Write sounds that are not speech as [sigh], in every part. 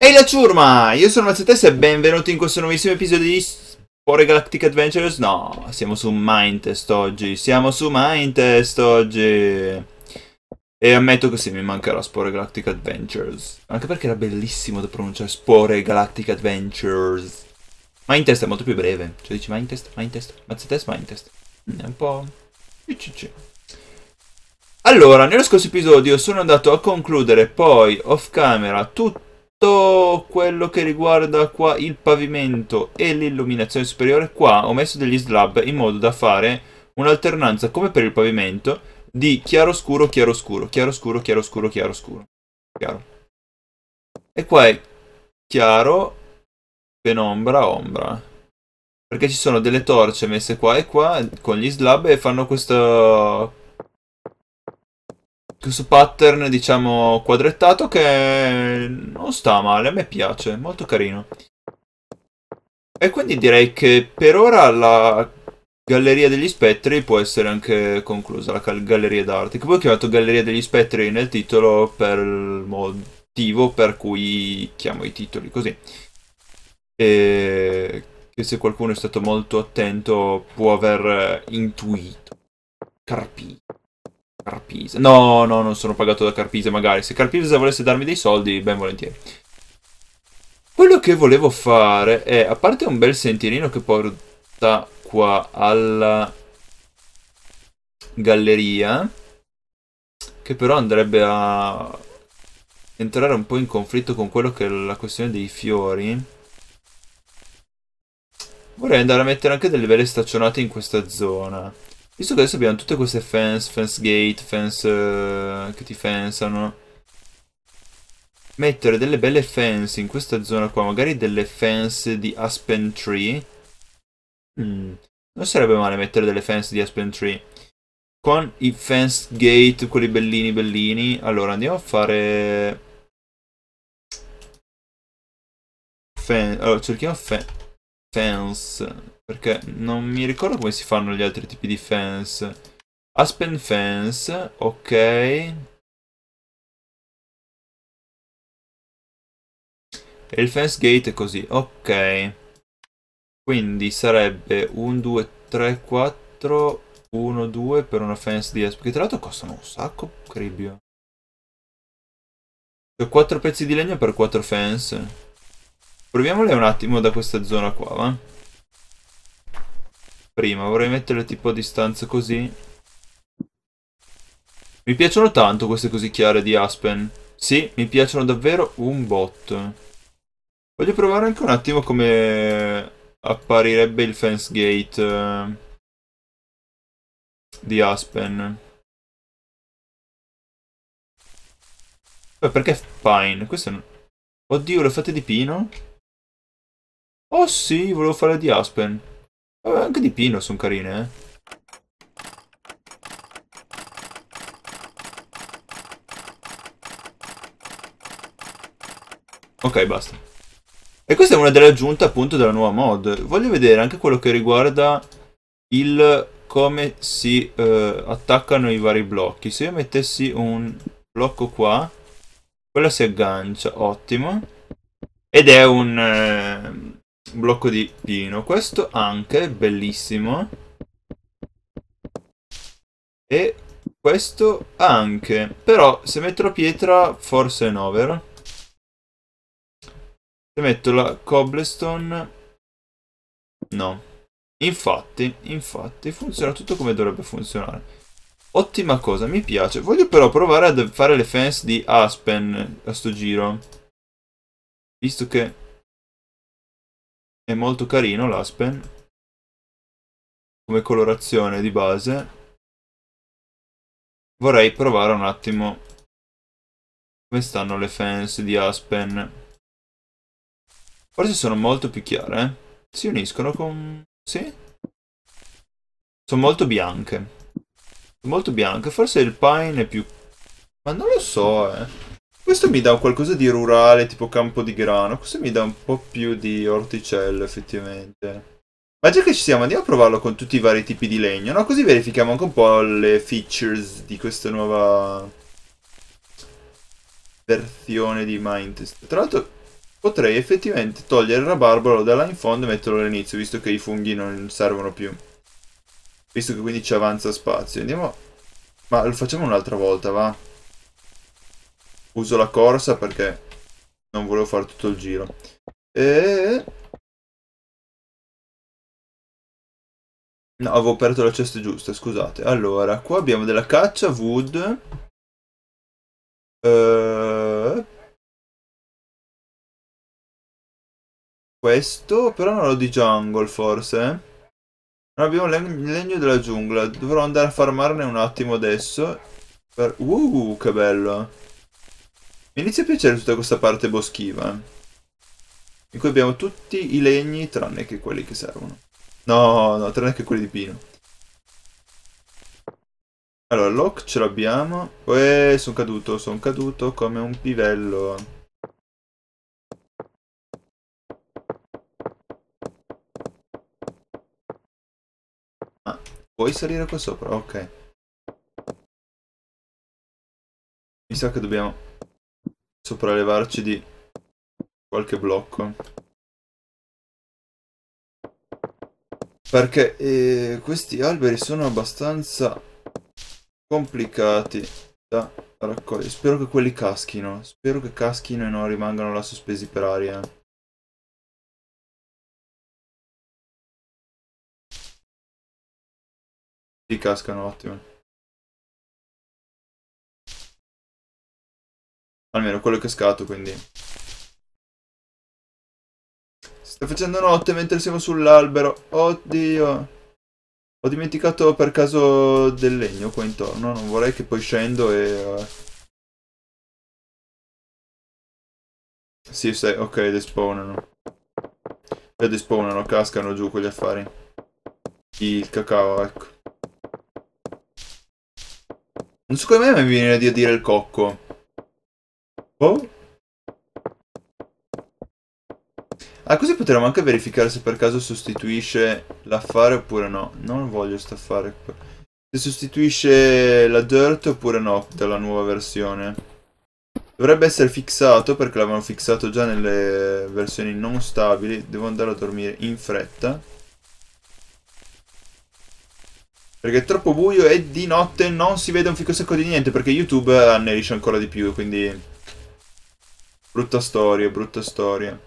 Ehi la ciurma, io sono Mazzetes e benvenuti in questo nuovissimo episodio di Spore Galactic Adventures. No, siamo su Mindtest oggi, siamo su Mindtest oggi. E ammetto che sì, mi mancherà Spore Galactic Adventures. Anche perché era bellissimo da pronunciare Spore Galactic Adventures. Mindtest è molto più breve. Cioè dici Mindtest, Mindtest, Mazzetes, Mindtest. È un po'... ICC. Allora, nello scorso episodio sono andato a concludere poi off camera tutto quello che riguarda qua il pavimento e l'illuminazione superiore. Qua ho messo degli slab in modo da fare un'alternanza come per il pavimento di scuro, chiaro scuro, chiaro scuro. Chiaro. E qua è chiaro, penombra, ombra. Perché ci sono delle torce messe qua e qua con gli slab e fanno questo... Questo pattern, diciamo, quadrettato che non sta male, a me piace, molto carino. E quindi direi che per ora la Galleria degli Spettri può essere anche conclusa, la Galleria d'Arte, che poi ho chiamato Galleria degli Spettri nel titolo per il motivo per cui chiamo i titoli così. E che se qualcuno è stato molto attento può aver eh, intuito. Carpisa. Carpisa. No, no, non sono pagato da Carpisa magari. Se Carpisa volesse darmi dei soldi, ben volentieri. Quello che volevo fare è, a parte un bel sentierino che porta qua alla galleria, che però andrebbe a entrare un po' in conflitto con quello che è la questione dei fiori. Vorrei andare a mettere anche delle vele staccionate in questa zona. Visto che adesso abbiamo tutte queste fence, fence gate, fence uh, che ti fensano. Mettere delle belle fence in questa zona qua, magari delle fence di aspen tree. Mm. Non sarebbe male mettere delle fence di aspen tree. Con i fence gate, quelli bellini bellini. Allora, andiamo a fare... Fence... Allora, cerchiamo fence fence perché non mi ricordo come si fanno gli altri tipi di fence aspen fence ok E il fence gate è così, ok. Quindi sarebbe 1, 2, 3, 4, 1, 2 per una fence di aspen Che tra l'altro costano un sacco, cribio. Cioè 4 pezzi di legno per 4 fence. Proviamole un attimo da questa zona qua, va? Prima, vorrei metterle tipo a distanza così. Mi piacciono tanto queste così chiare di Aspen. Sì, mi piacciono davvero un bot. Voglio provare anche un attimo come apparirebbe il fence gate eh, di Aspen. Beh, perché fine? Questo... Oddio, le fate di pino? Oh sì, volevo fare di Aspen. Vabbè, eh, anche di Pino sono carine, eh. Ok, basta. E questa è una delle aggiunte appunto della nuova mod. Voglio vedere anche quello che riguarda il come si eh, attaccano i vari blocchi. Se io mettessi un blocco qua, quella si aggancia, ottimo. Ed è un... Eh, un blocco di pino. Questo anche, bellissimo. E questo anche. Però se metto la pietra, forse no, vero? Se metto la cobblestone... No. Infatti, infatti, funziona tutto come dovrebbe funzionare. Ottima cosa, mi piace. Voglio però provare a fare le fence di Aspen a sto giro. Visto che è molto carino l'Aspen. Come colorazione di base. Vorrei provare un attimo come stanno le fence di Aspen. Forse sono molto più chiare. Eh? Si uniscono con... Sì? Sono molto bianche. Sono molto bianche. Forse il pine è più... Ma non lo so, eh. Questo mi dà qualcosa di rurale, tipo campo di grano. Questo mi dà un po' più di orticello, effettivamente. Ma già che ci siamo, andiamo a provarlo con tutti i vari tipi di legno, no? Così verifichiamo anche un po' le features di questa nuova versione di Mindtest. Tra l'altro potrei effettivamente togliere il rabarbaro da là in fondo e metterlo all'inizio, visto che i funghi non servono più. Visto che quindi ci avanza spazio. Andiamo... Ma lo facciamo un'altra volta, va? uso la corsa perché non volevo fare tutto il giro. E... No, avevo aperto la cesta giusta, scusate. Allora, qua abbiamo della caccia, wood. Uh... Questo, però non l'ho di jungle forse. Non abbiamo il legno della giungla. Dovrò andare a farmarne un attimo adesso. Per... Uh, che bello. Mi inizia a piacere tutta questa parte boschiva. Eh, in cui abbiamo tutti i legni tranne che quelli che servono. No, no, tranne che quelli di pino. Allora, lock ce l'abbiamo. Eh, sono caduto, sono caduto come un pivello. Ah, puoi salire qua sopra? Ok. Mi sa che dobbiamo sopraelevarci di qualche blocco. Perché eh, questi alberi sono abbastanza complicati da raccogliere. Spero che quelli caschino. Spero che caschino e non rimangano là sospesi per aria. Si cascano, ottimo. almeno quello che ho scavato, quindi... Sta facendo notte mentre siamo sull'albero. Oddio. Ho dimenticato per caso del legno qua intorno. Non vorrei che poi scendo e... Eh. Sì, stai... Ok, despawnano. E despawnano, cascano giù quegli affari. Il cacao, ecco. Non so come mai mi viene a dire il cocco. Oh. Ah, così potremmo anche verificare se per caso sostituisce l'affare oppure no. Non voglio staffare qua. Se sostituisce la dirt oppure no dalla nuova versione. Dovrebbe essere fissato perché l'avevano fissato già nelle versioni non stabili. Devo andare a dormire in fretta. Perché è troppo buio e di notte non si vede un fico secco di niente perché YouTube annerisce ancora di più, quindi... Brutta storia, brutta storia.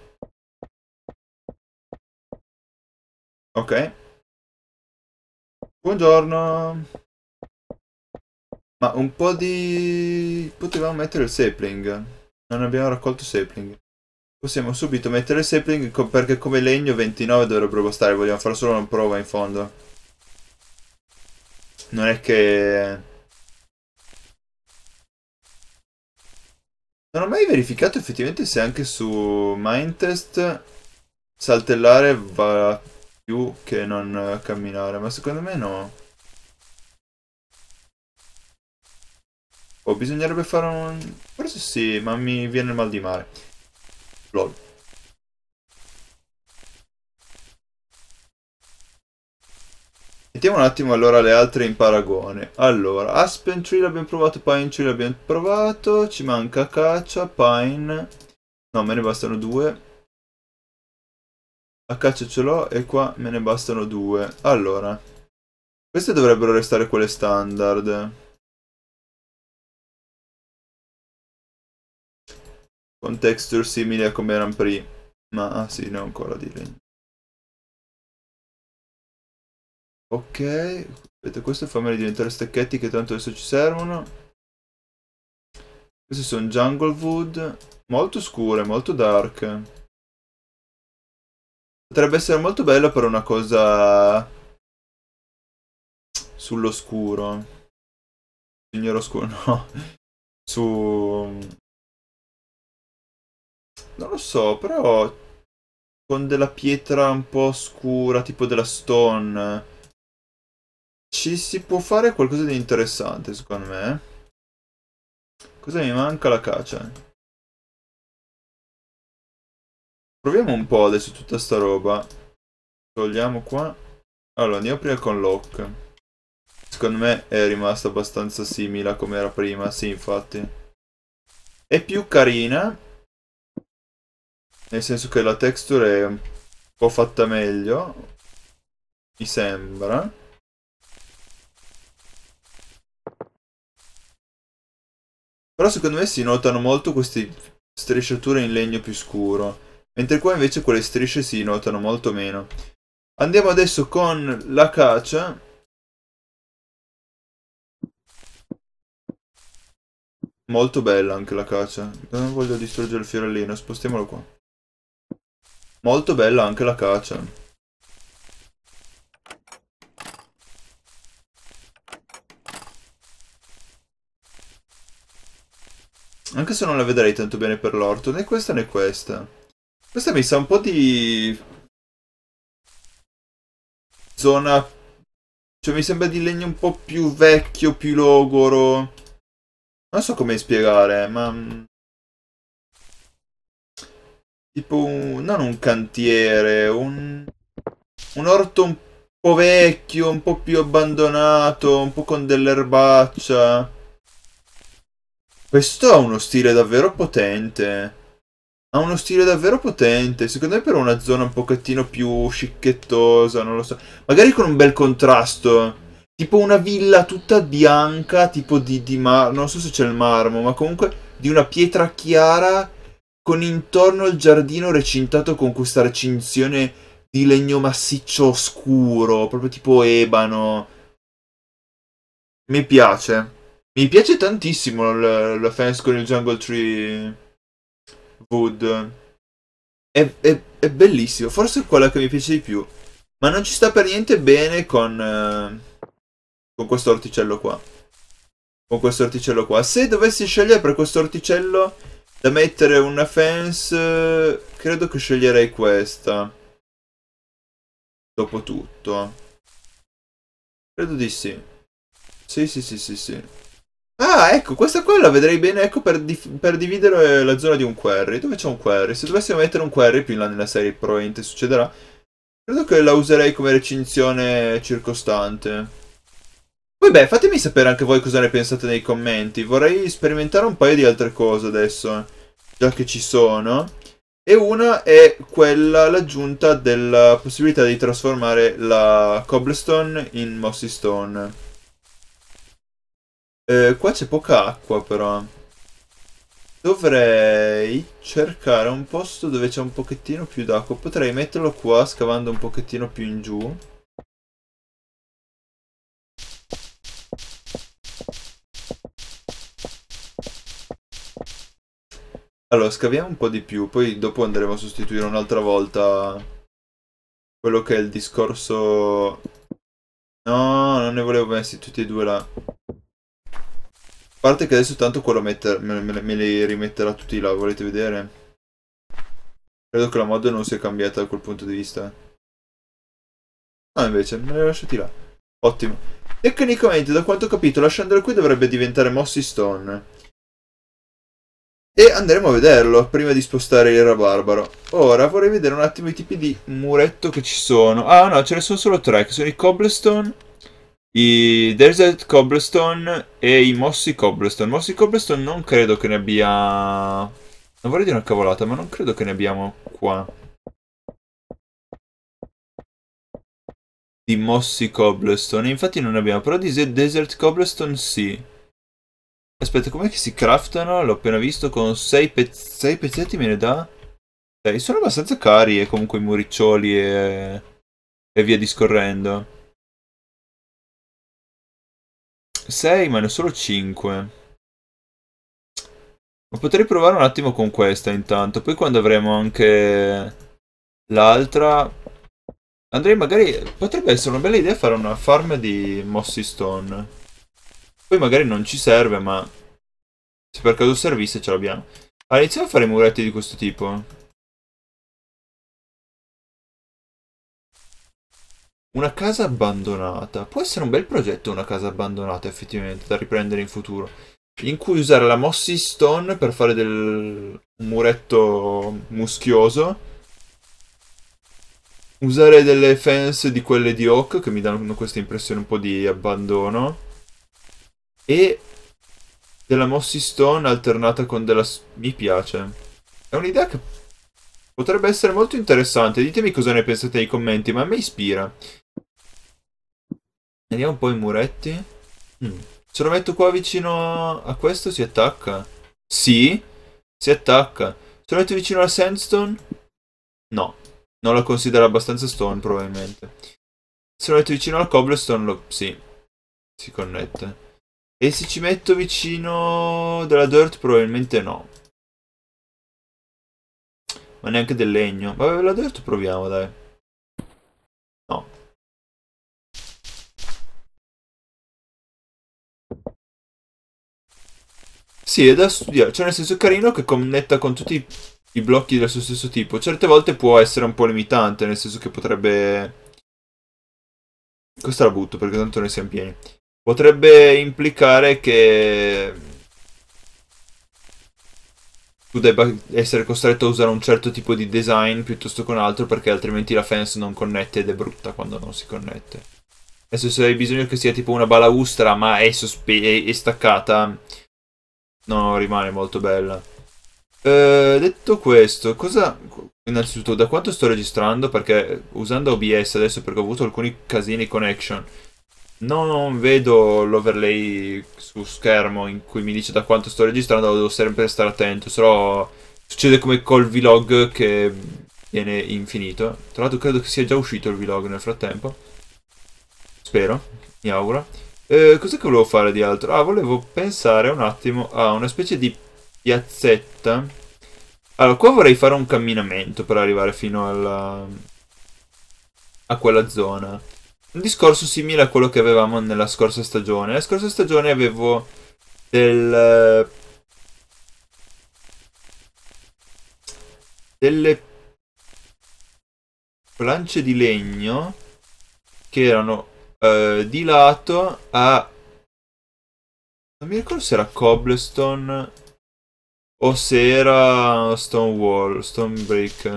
Ok. Buongiorno. Ma un po' di... Potevamo mettere il sapling. Non abbiamo raccolto sapling. Possiamo subito mettere il sapling co perché come legno 29 dovrebbero bastare. Vogliamo fare solo una prova in fondo. Non è che... Non ho mai verificato effettivamente se anche su Mindtest saltellare va più che non camminare, ma secondo me no. Oh, bisognerebbe fare un... forse sì, ma mi viene il mal di mare. Lol. Mettiamo un attimo allora le altre in paragone. Allora, Aspen Tree l'abbiamo provato, Pine Tree l'abbiamo provato, ci manca Caccia, Pine... No, me ne bastano due. A Caccia ce l'ho e qua me ne bastano due. Allora, queste dovrebbero restare quelle standard. Con texture simili a come erano prima. Ma ah sì, ne ho ancora di legno. Ok, aspetta, questo fammi diventare stacchetti che tanto adesso ci servono. Questi sono jungle wood, molto scure, molto dark. Potrebbe essere molto bello per una cosa sull'oscuro. Signor oscuro, [laughs] no. Su... Non lo so, però con della pietra un po' scura, tipo della stone ci si può fare qualcosa di interessante, secondo me. Cosa mi manca la caccia? Proviamo un po' adesso tutta sta roba. Togliamo qua. Allora, andiamo a prima con Lock. Secondo me è rimasta abbastanza simile a come era prima. Sì, infatti. È più carina. Nel senso che la texture è un po' fatta meglio. Mi sembra. Però secondo me si notano molto queste strisciature in legno più scuro, mentre qua invece quelle strisce si notano molto meno. Andiamo adesso con la caccia. Molto bella anche la caccia. Non voglio distruggere il fiorellino, spostiamolo qua. Molto bella anche la caccia. Anche se non la vedrei tanto bene per l'orto, né questa né questa. Questa mi sa un po' di... Zona... Cioè mi sembra di legno un po' più vecchio, più logoro. Non so come spiegare, ma... Mm, tipo un... non un cantiere, un... Un orto un po' vecchio, un po' più abbandonato, un po' con dell'erbaccia. Questo ha uno stile davvero potente. Ha uno stile davvero potente. Secondo me per una zona un pochettino più scicchettosa, non lo so. Magari con un bel contrasto. Tipo una villa tutta bianca, tipo di, di marmo. Non so se c'è il marmo, ma comunque di una pietra chiara con intorno il giardino recintato con questa recinzione di legno massiccio scuro, proprio tipo ebano. Mi piace. Mi piace tantissimo la, la fence con il Jungle Tree Wood. È, è, è, bellissimo, forse è quella che mi piace di più. Ma non ci sta per niente bene con, eh, con questo orticello qua. Con questo orticello qua. Se dovessi scegliere per questo orticello da mettere una fence, credo che sceglierei questa. Dopotutto. Credo di sì. Sì, sì, sì, sì, sì. Ah, ecco, questa qua la vedrei bene, ecco, per, per dividere la zona di un query. Dove c'è un query? Se dovessimo mettere un query, più in là nella serie probabilmente succederà, credo che la userei come recinzione circostante. Poi beh, fatemi sapere anche voi cosa ne pensate nei commenti. Vorrei sperimentare un paio di altre cose adesso, già che ci sono. E una è quella, l'aggiunta della possibilità di trasformare la cobblestone in mossy stone. Eh, qua c'è poca acqua però. Dovrei cercare un posto dove c'è un pochettino più d'acqua. Potrei metterlo qua scavando un pochettino più in giù. Allora, scaviamo un po' di più, poi dopo andremo a sostituire un'altra volta quello che è il discorso... No, non ne volevo messi tutti e due là parte che adesso tanto quello metter, me, me, me, li rimetterà tutti là, volete vedere? Credo che la mod non sia cambiata da quel punto di vista. Ah, invece, me li ha lasciati là. Ottimo. Tecnicamente, da quanto ho capito, lasciandolo qui dovrebbe diventare Mossy Stone. E andremo a vederlo prima di spostare il rabarbaro. Ora vorrei vedere un attimo i tipi di muretto che ci sono. Ah no, ce ne sono solo tre, che sono i cobblestone i Desert Cobblestone e i Mossy Cobblestone. Mossy Cobblestone non credo che ne abbia... Non vorrei dire una cavolata, ma non credo che ne abbiamo qua. Di Mossy Cobblestone. Infatti non ne abbiamo, però di Desert Cobblestone sì. Aspetta, com'è che si craftano? L'ho appena visto con 6 pezz pezzetti me ne dà? sono abbastanza cari e eh, comunque i muriccioli e... e via discorrendo. 6 ma ne ho solo 5. Ma potrei provare un attimo con questa intanto. Poi quando avremo anche l'altra... Andrei magari... Potrebbe essere una bella idea fare una farm di Mossy Stone. Poi magari non ci serve, ma... Se per caso servisse ce l'abbiamo. Allora, iniziamo a fare muretti di questo tipo. Una casa abbandonata. Può essere un bel progetto una casa abbandonata effettivamente da riprendere in futuro. In cui usare la Mossy Stone per fare del un muretto muschioso. Usare delle fence di quelle di Oak che mi danno questa impressione un po' di abbandono. E della Mossy Stone alternata con della... mi piace. È un'idea che potrebbe essere molto interessante. Ditemi cosa ne pensate nei commenti, ma a me ispira. Vediamo un po' i muretti. Mm. Se lo metto qua vicino a questo si attacca. Sì, si attacca. Se lo metto vicino alla sandstone, no. Non la considero abbastanza stone probabilmente. Se lo metto vicino al cobblestone, lo... sì, si connette. E se ci metto vicino della dirt probabilmente no. Ma neanche del legno. Vabbè, la dirt proviamo, dai. Sì, è da studiare, cioè nel senso carino che connetta con tutti i, i blocchi dello stesso tipo. Certe volte può essere un po' limitante, nel senso che potrebbe... Questa la butto perché tanto noi siamo pieni. Potrebbe implicare che tu debba essere costretto a usare un certo tipo di design piuttosto che un altro perché altrimenti la fence non connette ed è brutta quando non si connette. Adesso se hai bisogno che sia tipo una balaustra ma è, è staccata No, rimane molto bella. Eh, detto questo, cosa... Innanzitutto, da quanto sto registrando? Perché usando OBS adesso, perché ho avuto alcuni casini connection, non vedo l'overlay su schermo in cui mi dice da quanto sto registrando, devo sempre stare attento, se no succede come col vlog che viene infinito. Tra l'altro credo che sia già uscito il vlog nel frattempo. Spero, mi auguro. Eh, cos'è che volevo fare di altro? Ah, volevo pensare un attimo a una specie di piazzetta. Allora, qua vorrei fare un camminamento per arrivare fino alla... a quella zona. Un discorso simile a quello che avevamo nella scorsa stagione. La scorsa stagione avevo del... delle planche di legno che erano eh, di lato a... Non mi ricordo se era cobblestone o se era stone wall, stone brick.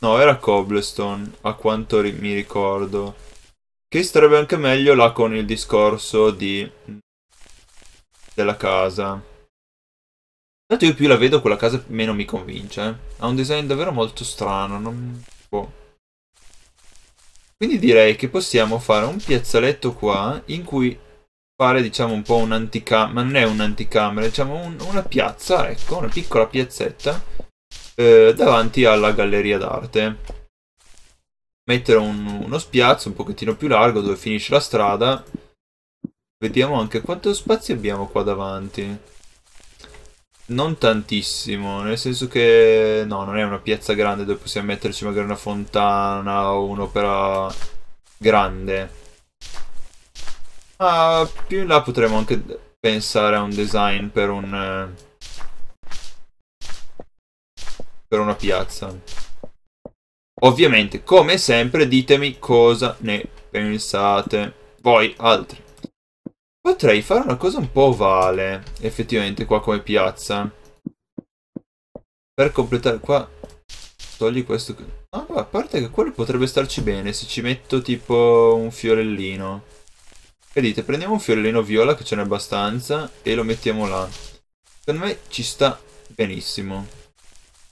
No, era cobblestone, a quanto ri mi ricordo. Che starebbe anche meglio là con il discorso di... della casa. Tanto io più la vedo quella casa meno mi convince. Eh. Ha un design davvero molto strano, non... Boh. Quindi direi che possiamo fare un piazzaletto qua in cui fare diciamo un po' un'anticamera, non è un'anticamera, diciamo un, una piazza, ecco, una piccola piazzetta eh, davanti alla galleria d'arte. Mettere un, uno spiazzo un pochettino più largo dove finisce la strada. Vediamo anche quanto spazio abbiamo qua davanti. Non tantissimo, nel senso che no, non è una piazza grande dove possiamo metterci magari una fontana o un'opera grande. Ma più in là potremmo anche pensare a un design per un... per una piazza. Ovviamente, come sempre, ditemi cosa ne pensate voi altri. Potrei fare una cosa un po' ovale, effettivamente, qua come piazza. Per completare qua... Togli questo... No, ah, a parte che quello potrebbe starci bene se ci metto tipo un fiorellino. Vedete, Prendiamo un fiorellino viola che ce n'è abbastanza e lo mettiamo là. Secondo me ci sta benissimo.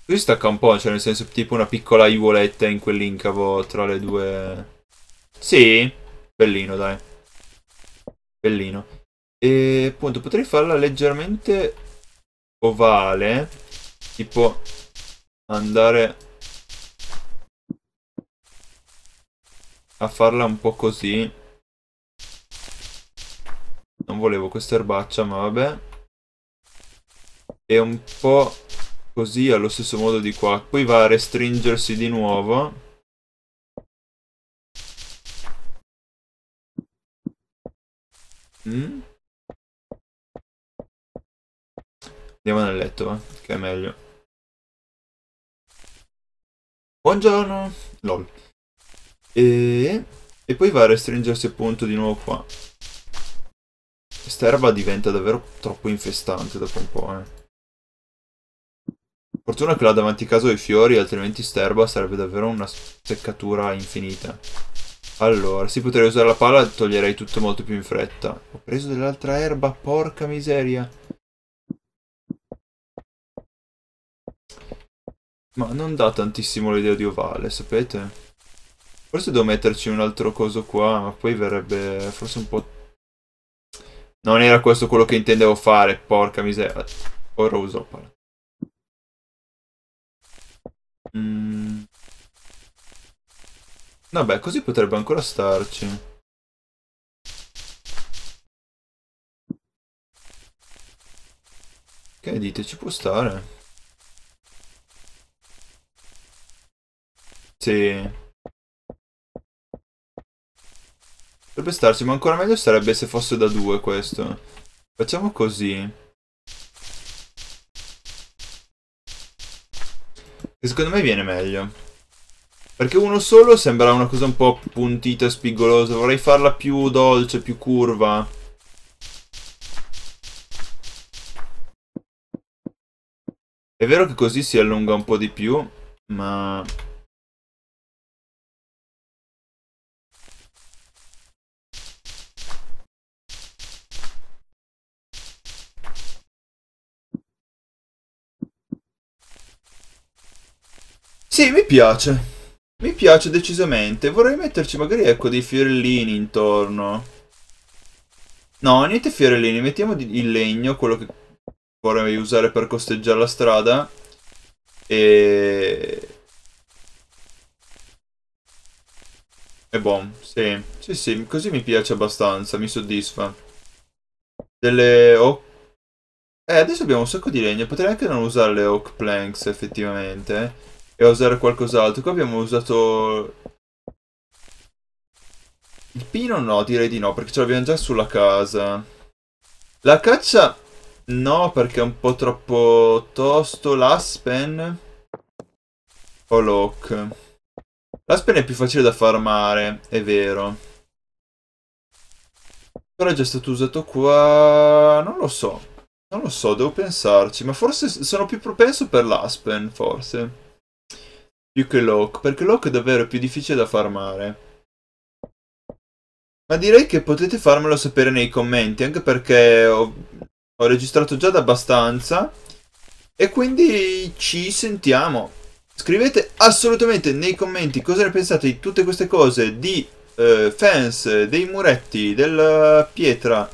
Qui stacca un po', cioè nel senso tipo una piccola aiuoletta in quell'incavo tra le due... Sì, bellino dai bellino. E appunto potrei farla leggermente ovale, tipo andare a farla un po' così. Non volevo questa erbaccia, ma vabbè. E un po' così allo stesso modo di qua. Poi va a restringersi di nuovo. Mm? Andiamo nel letto, che è meglio. Buongiorno! Lol. E... e poi va a restringersi appunto di nuovo qua. Questa erba diventa davvero troppo infestante dopo un po', eh. Fortuna che là davanti a caso i fiori, altrimenti sterba sarebbe davvero una seccatura infinita. Allora, si potrei usare la pala, toglierei tutto molto più in fretta. Ho preso dell'altra erba, porca miseria. Ma non dà tantissimo l'idea di ovale, sapete? Forse devo metterci un altro coso qua, ma poi verrebbe forse un po'... Non era questo quello che intendevo fare, porca miseria. Ora uso la pala. Mmm... Vabbè, così potrebbe ancora starci. Che dite, ci può stare? Sì. Potrebbe starci, ma ancora meglio sarebbe se fosse da due questo. Facciamo così. Che secondo me viene meglio. Perché uno solo sembra una cosa un po' puntita, spigolosa. Vorrei farla più dolce, più curva. È vero che così si allunga un po' di più, ma... Sì, mi piace. Mi piace decisamente. Vorrei metterci magari, ecco, dei fiorellini intorno. No, niente fiorellini. Mettiamo il legno, quello che vorrei usare per costeggiare la strada. E... E buon, sì. Sì, sì, così mi piace abbastanza, mi soddisfa. Delle oak... Eh, adesso abbiamo un sacco di legno. Potrei anche non usare le oak planks, effettivamente. Eh e a usare qualcos'altro. Qua abbiamo usato... Il pino no, direi di no, perché ce l'abbiamo già sulla casa. La caccia no, perché è un po' troppo tosto. L'aspen o l'oak. L'aspen è più facile da farmare, è vero. Però è già stato usato qua... non lo so. Non lo so, devo pensarci, ma forse sono più propenso per l'aspen, forse più che Locke, perché Locke è davvero più difficile da farmare. Ma direi che potete farmelo sapere nei commenti, anche perché ho, ho registrato già da abbastanza. E quindi ci sentiamo. Scrivete assolutamente nei commenti cosa ne pensate di tutte queste cose, di eh, fence, dei muretti, della eh, pietra.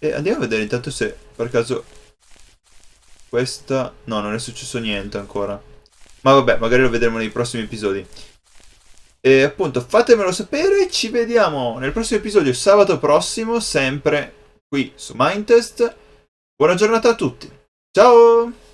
E andiamo a vedere intanto se per caso questa... No, non è successo niente ancora. Ma vabbè, magari lo vedremo nei prossimi episodi. E appunto, fatemelo sapere. Ci vediamo nel prossimo episodio, sabato prossimo, sempre qui su Mindtest. Buona giornata a tutti. Ciao!